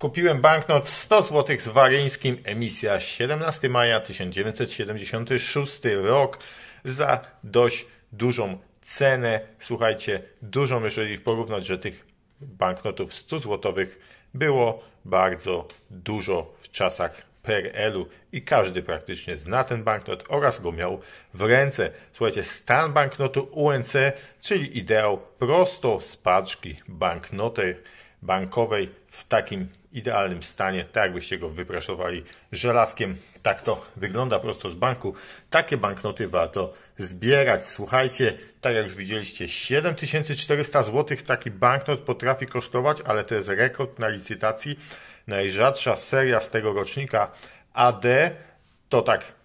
Kupiłem banknot 100 zł z waryńskim, emisja 17 maja 1976 rok za dość dużą cenę. Słuchajcie, dużą, jeżeli porównać, że tych banknotów 100 złotowych było bardzo dużo w czasach PRL-u i każdy praktycznie zna ten banknot oraz go miał w ręce. Słuchajcie, stan banknotu UNC, czyli ideał prosto z paczki banknoty bankowej w takim idealnym stanie, tak jakbyście go wypraszowali żelazkiem. Tak to wygląda prosto z banku. Takie banknoty warto zbierać. Słuchajcie, tak jak już widzieliście, 7400 zł taki banknot potrafi kosztować, ale to jest rekord na licytacji. Najrzadsza seria z tego rocznika AD to tak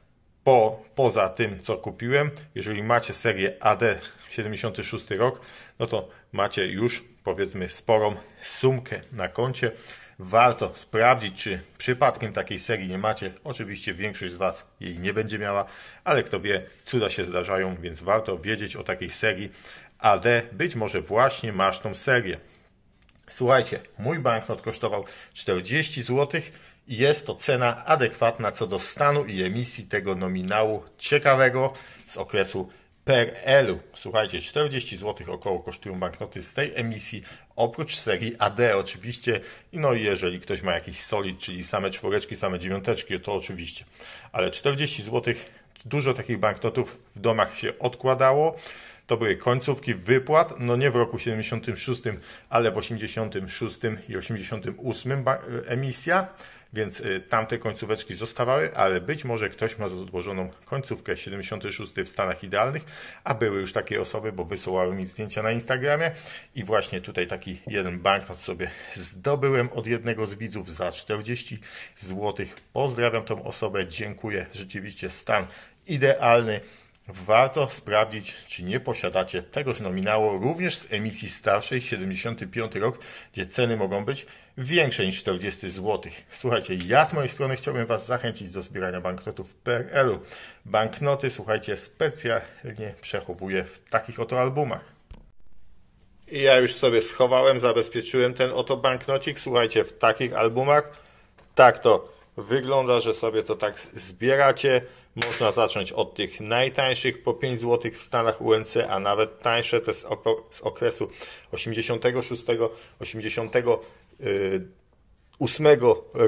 po, poza tym, co kupiłem, jeżeli macie serię AD 76 rok, no to macie już powiedzmy sporą sumkę na koncie. Warto sprawdzić, czy przypadkiem takiej serii nie macie. Oczywiście większość z Was jej nie będzie miała, ale kto wie, cuda się zdarzają, więc warto wiedzieć o takiej serii AD. Być może właśnie masz tą serię. Słuchajcie, mój banknot kosztował 40 zł i jest to cena adekwatna co do stanu i emisji tego nominału ciekawego z okresu PRL-u. Słuchajcie, 40 zł około kosztują banknoty z tej emisji, oprócz serii AD oczywiście. No i jeżeli ktoś ma jakiś solid, czyli same czworeczki, same dziewiąteczki, to oczywiście. Ale 40 zł dużo takich banknotów w domach się odkładało. To były końcówki wypłat, no nie w roku 76, ale w 86 i 88 e, emisja więc y, tamte końcóweczki zostawały, ale być może ktoś ma złożoną końcówkę 76 w Stanach Idealnych, a były już takie osoby, bo wysyłały mi zdjęcia na Instagramie i właśnie tutaj taki jeden banknot sobie zdobyłem od jednego z widzów za 40 zł. Pozdrawiam tą osobę, dziękuję, rzeczywiście stan idealny. Warto sprawdzić, czy nie posiadacie tegoż nominału również z emisji starszej 75 rok, gdzie ceny mogą być większe niż 40 zł. Słuchajcie, ja z mojej strony chciałbym Was zachęcić do zbierania banknotów PRL-u. Banknoty, słuchajcie, specjalnie przechowuję w takich oto albumach. Ja już sobie schowałem, zabezpieczyłem ten oto banknocik, słuchajcie, w takich albumach. Tak to Wygląda, że sobie to tak zbieracie. Można zacząć od tych najtańszych po 5 zł w Stanach UNC, a nawet tańsze te z, okresu 86, 88 y,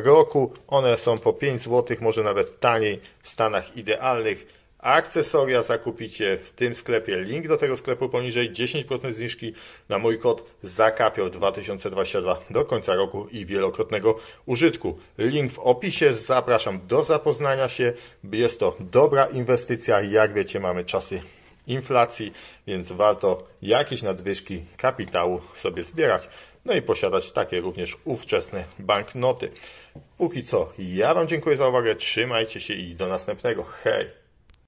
roku. One są po 5 zł, może nawet taniej w Stanach idealnych Akcesoria zakupicie w tym sklepie. Link do tego sklepu poniżej 10% zniżki na mój kod Zakapio 2022 do końca roku i wielokrotnego użytku. Link w opisie. Zapraszam do zapoznania się. Jest to dobra inwestycja. Jak wiecie, mamy czasy inflacji, więc warto jakieś nadwyżki kapitału sobie zbierać. No i posiadać takie również ówczesne banknoty. Póki co, ja Wam dziękuję za uwagę, trzymajcie się i do następnego. Hej!